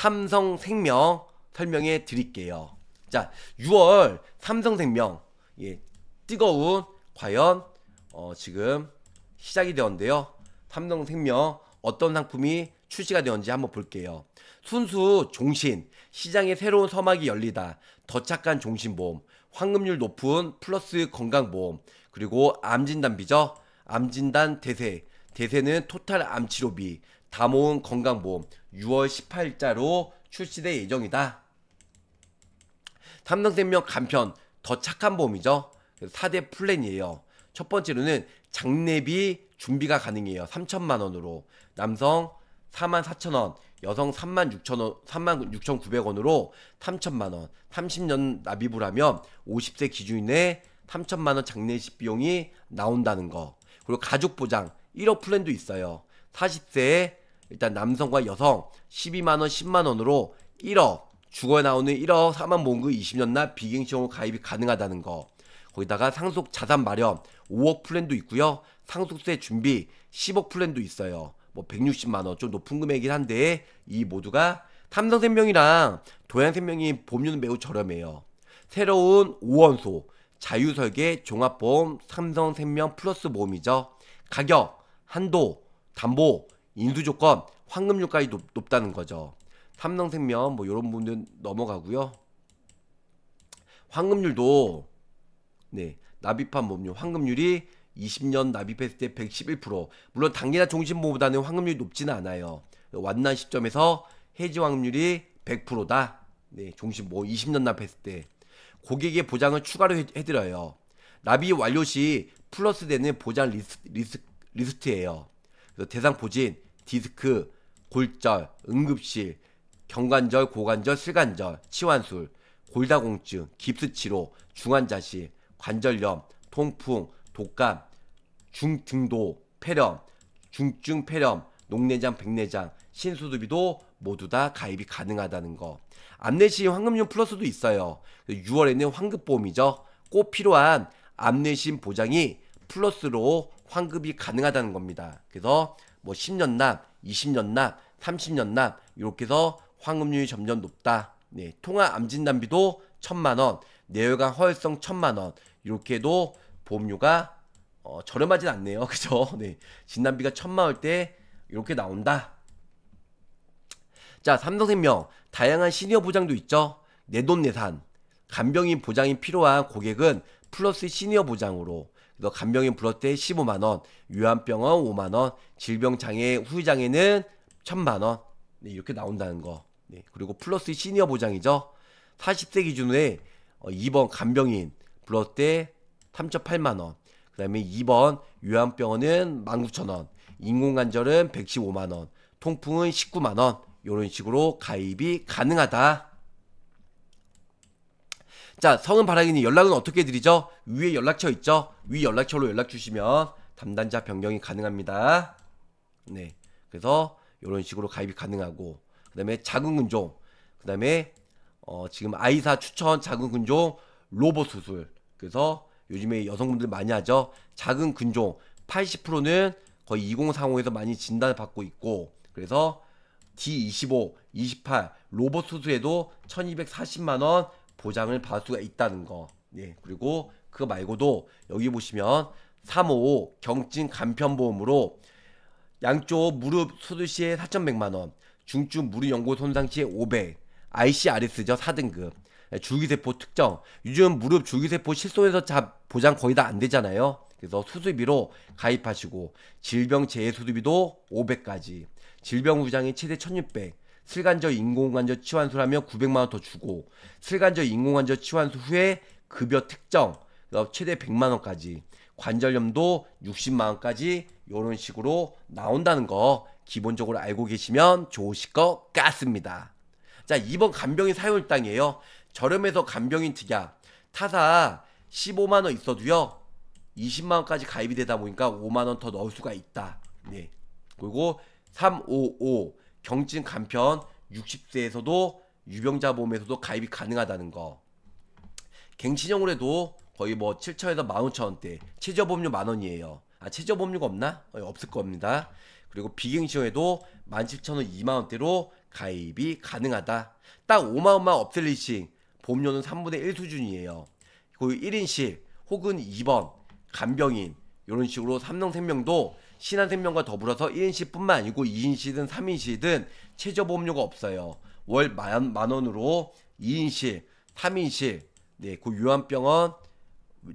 삼성생명 설명해 드릴게요. 자, 6월 삼성생명 예, 뜨거운 과연 어, 지금 시작이 되었는데요. 삼성생명 어떤 상품이 출시가 되었는지 한번 볼게요. 순수 종신 시장의 새로운 서막이 열리다. 더 착한 종신보험 환급률 높은 플러스 건강보험 그리고 암진단비죠. 암진단 대세 대세는 토탈 암치료비 다 모은 건강보험 6월 18일자로 출시될 예정이다. 삼성생명 간편 더 착한 보험이죠. 4대 플랜이에요. 첫 번째로는 장례비 준비가 가능해요. 3천만 원으로 남성 4만 4천 원, 여성 3만 6천 원, 3만 6천 9백 원으로 3천만 원, 30년 납입을 하면 50세 기준에 3천만 원 장례식 비용이 나온다는 거. 그리고 가족 보장 1억 플랜도 있어요. 40세에 일단 남성과 여성 12만원 10만원으로 1억 주거에 나오는 1억 4만 봉급 2 0년날 비갱신용 가입이 가능하다는 거 거기다가 상속 자산 마련 5억 플랜도 있고요 상속세 준비 10억 플랜도 있어요 뭐 160만원 좀 높은 금액이긴 한데 이 모두가 삼성생명이랑 도양생명이 보험료는 매우 저렴해요 새로운 5원소 자유설계 종합보험 삼성생명 플러스 보험이죠 가격 한도 담보 인수 조건 환급률까지 높, 다는 거죠. 삼성생명 뭐 이런 부분은 넘어가고요. 환급률도 네 납입한 몸률 환급률이 20년 납입했을 때 111% 물론 단기나 종신보보다는 환급률이 높지는 않아요. 완난 시점에서 해지 환급률이 100%다. 네, 종신보 20년 납입했을 때 고객의 보장을 추가로 해, 해드려요. 납입 완료 시 플러스 되는 보장 리스, 리스, 리스트예요. 그래서 대상 보진 디스크, 골절, 응급실, 경관절, 고관절, 슬관절, 치환술, 골다공증, 깁스치료, 중환자실, 관절염, 통풍, 독감, 중등도, 폐렴, 중증 폐렴, 녹내장, 백내장, 신수두비도 모두 다 가입이 가능하다는 거. 암내시 황금용 플러스도 있어요. 6월에는 황급보험이죠꼭 필요한 암내신 보장이 플러스로 환급이 가능하다는 겁니다. 그래서 뭐 10년 납, 20년 납, 30년 납 이렇게 해서 환금률이 점점 높다. 네, 통화 암진 담비도 1 천만 원, 내외관 허혈성 1 천만 원 이렇게 해도 보험료가 어, 저렴하진 않네요. 그죠? 네, 진단비가 천만 원대 이렇게 나온다. 자, 삼성생명 다양한 시니어 보장도 있죠. 내돈내산 간병인 보장이 필요한 고객은 플러스 시니어 보장으로 너 간병인 불었대 15만 원, 요한병원 5만 원, 질병장애 후유장애는 1천만 원. 네, 이렇게 나온다는 거. 네, 그리고 플러스 시니어 보장이죠. 40세 기준에 2번 어, 간병인 불었대 3.8만 원. 그다음에 2번 요한병원은 19,000원, 인공관절은 115만 원, 통풍은 19만 원. 요런 식으로 가입이 가능하다. 자, 성은 바라기님 연락은 어떻게 드리죠? 위에 연락처 있죠? 위 연락처로 연락 주시면 담당자 변경이 가능합니다. 네. 그래서 이런 식으로 가입이 가능하고 그다음에 작은 근종 그다음에 어, 지금 아이사 추천 작은 근종 로봇 수술. 그래서 요즘에 여성분들 많이 하죠. 작은 근종 80%는 거의 2035에서 많이 진단을 받고 있고 그래서 D25, 28 로봇 수술에도 1240만 원 보장을 받을 수가 있다는 거. 예. 그리고 그거 말고도 여기 보시면 355 경증 간편보험으로 양쪽 무릎 수술 시에 4,100만 원, 중증 무릎 연골 손상 시에 500, ICRS죠 4등급, 예, 줄기세포 특정. 요즘 무릎 줄기세포 실손에서 보장 거의 다 안 되잖아요. 그래서 수술비로 가입하시고 질병 재해 수술비도 500까지, 질병 후장이 최대 1,600, 슬간저 인공관절 치환술하면 900만 원 더 주고 슬간저 인공관절 치환술 후에 급여 특정 최대 100만 원까지 관절염도 60만 원까지 이런 식으로 나온다는 거 기본적으로 알고 계시면 좋으실 것 같습니다. 자, 이번 간병인 사용일 당이에요. 저렴해서 간병인 특약 타사 15만 원 있어도요. 20만 원까지 가입이 되다 보니까 5만 원 더 넣을 수가 있다. 네. 그리고 355 경증 간편 60세에서도 유병자 보험에서도 가입이 가능하다는 거. 갱신형으로 해도 거의 뭐 7천에서 15,000원대 최저 보험료 만원이에요. 아 최저 보험료가 없나? 없을 겁니다. 그리고 비갱신형에도 17,000원 2만원대로 가입이 가능하다. 딱 5만원만 업셀리싱 보험료는 3분의 1 수준이에요. 거의 1인실 혹은 2번 간병인 이런 식으로 삼성생명도 신한생명과 더불어서 1인실뿐만 아니고 2인실든3인실든 최저 보험료가 없어요. 월만 원으로 2인실3인실 네, 그 요한병원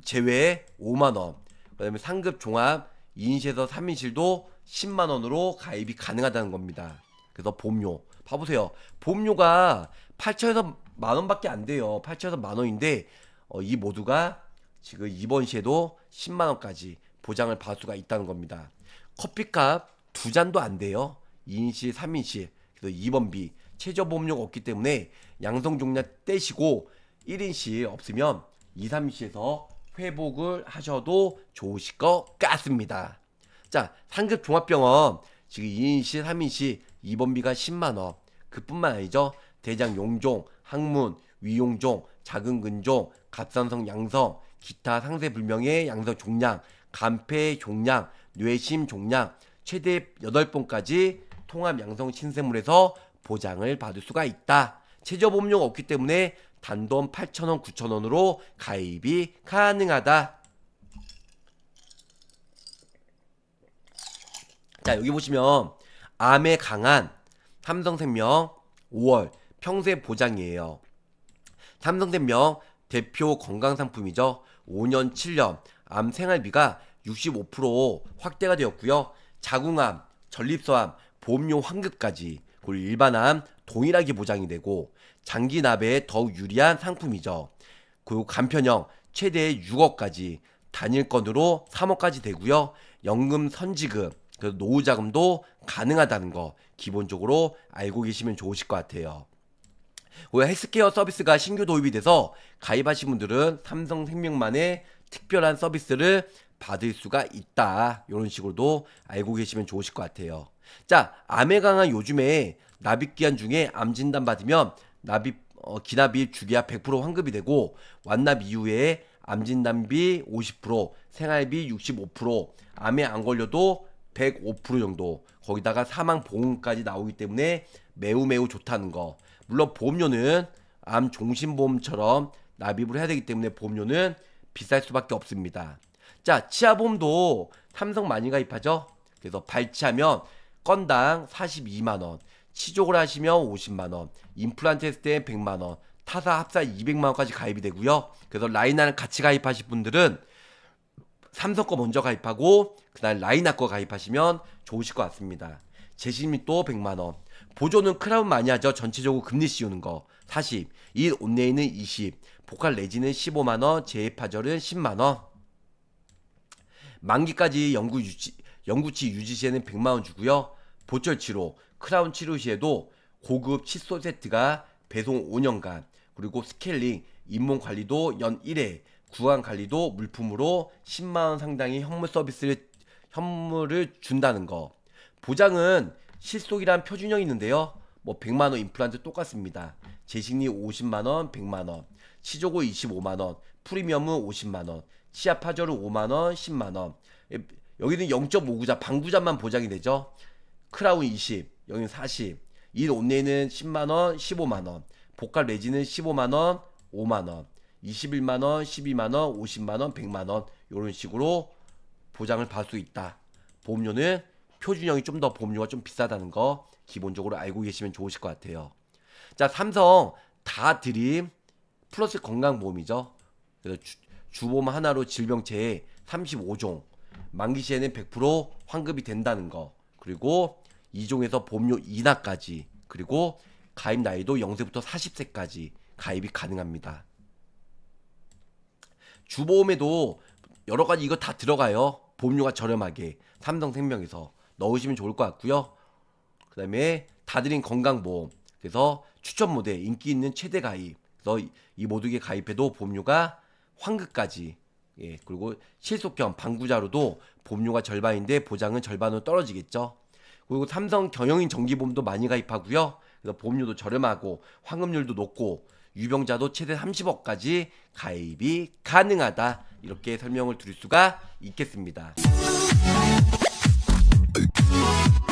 제외 5만 원. 그다음에 상급 종합 2인실에서 3인실도 10만 원으로 가입이 가능하다는 겁니다. 그래서 보험료 봐 보세요. 보험료가 8천에서 만 원밖에 안 돼요. 8천에서 만 원인데 어, 이 모두가 지금 이번 시에도 10만 원까지 보장을 받을 수가 있다는 겁니다. 커피값 두 잔도 안 돼요. 2인실, 3인실. 그래서 2번 비 최저 보험료가 없기 때문에 양성 종량 떼시고 1인실 없으면 2, 3인실에서 회복을 하셔도 좋으실 것 같습니다. 자, 상급 종합병원 지금 2인실, 3인실 2번비가 10만 원. 그뿐만 아니죠. 대장 용종, 항문, 위용종, 작은 근종, 갑상선 양성, 기타 상세 불명의 양성 종량 간폐 종양, 뇌심 종양 최대 8번까지 통합 양성 신생물에서 보장을 받을 수가 있다. 체저 보험료가 없기 때문에 단돈 8천원9천원으로 가입이 가능하다. 자, 여기 보시면 암에 강한 삼성생명 5월 평생 보장이에요. 삼성생명 대표 건강상품이죠. 5년, 7년 암 생활비가 65% 확대가 되었고요. 자궁암, 전립선암, 보험료 환급까지 그리고 일반암 동일하게 보장이 되고 장기 납에 더욱 유리한 상품이죠. 그리고 간편형 최대 6억까지 단일 건으로 3억까지 되고요. 연금 선지급 그래서 노후 자금도 가능하다는 거 기본적으로 알고 계시면 좋으실 것 같아요. 그리고 헬스케어 서비스가 신규 도입이 돼서 가입하신 분들은 삼성생명만의 특별한 서비스를 받을 수가 있다. 이런 식으로도 알고 계시면 좋으실 것 같아요. 자, 암에 강한 요즘에 납입 기한 중에 암 진단 받으면 납입 어, 기납이 주기야 100% 환급이 되고 완납 이후에 암 진단비 50%, 생활비 65%, 암에 안 걸려도 105% 정도 거기다가 사망 보험까지 나오기 때문에 매우 매우 좋다는 거. 물론 보험료는 암 종신보험처럼 납입을 해야 되기 때문에 보험료는 비쌀 수밖에 없습니다. 자, 치아봄도 삼성 많이 가입하죠? 그래서 발치하면 건당 42만원, 치족을 하시면 50만원, 임플란트 했을 때 100만원, 타사 합사 200만원까지 가입이 되고요. 그래서 라인나랑 같이 가입하실 분들은 삼성 거 먼저 가입하고 그날 다 라인나 거 가입하시면 좋으실 것 같습니다. 재심이 또 100만원. 보조는 크라운 많이 하죠. 전체적으로 금리 씌우는 거. 40. 이 온레인은 20. 보컬 레지는 15만원, 재입파절은 10만원. 만기까지 연구 유지, 연구치 유지 시에는 100만원 주고요. 보철 치료, 크라운 치료 시에도 고급 칫솔 세트가 배송 5년간, 그리고 스케일링, 잇몸 관리도 연 1회, 구강 관리도 물품으로 10만원 상당의 현물 서비스를, 현물을 준다는 거. 보장은 실속이란 표준형이 있는데요. 뭐 100만 원 임플란트 똑같습니다. 재식리 50만 원, 100만 원. 치조고 25만 원, 프리미엄은 50만 원, 치아 파절은 5만 원, 10만 원. 예, 여기는 0.5구자, 반구자만 보장이 되죠. 크라운 20, 여기는 40. 인 온네는 10만 원, 15만 원. 보컬 레지는 15만 원, 5만 원. 21만 원, 12만 원, 50만 원, 100만 원. 요런 식으로 보장을 받을 수 있다. 보험료는 표준형이 좀 더 보험료가 좀 비싸다는 거 기본적으로 알고 계시면 좋으실 것 같아요. 자, 삼성 다 드림 플러스 건강보험이죠. 그래서 주, 보험 하나로 질병체에 35종, 만기 시에는 100% 환급이 된다는 거. 그리고 2종에서 보험료 인하까지, 그리고 가입 나이도 0세부터 40세까지 가입이 가능합니다. 주보험에도 여러 가지 이거 다 들어가요. 보험료가 저렴하게 삼성생명에서 넣으시면 좋을 것 같고요. 그 다음에 다드린 건강보험. 그래서 추천 모델, 인기 있는 최대 가입. 그래서 이 모두 게 가입해도 보험료가 환급까지. 예, 그리고 실속형 방구자로도 보험료가 절반인데 보장은 절반으로 떨어지겠죠. 그리고 삼성 경영인 정기보험도 많이 가입하고요. 그래서 보험료도 저렴하고 환급률도 높고 유병자도 최대 30억까지 가입이 가능하다. 이렇게 설명을 드릴 수가 있겠습니다. Bye.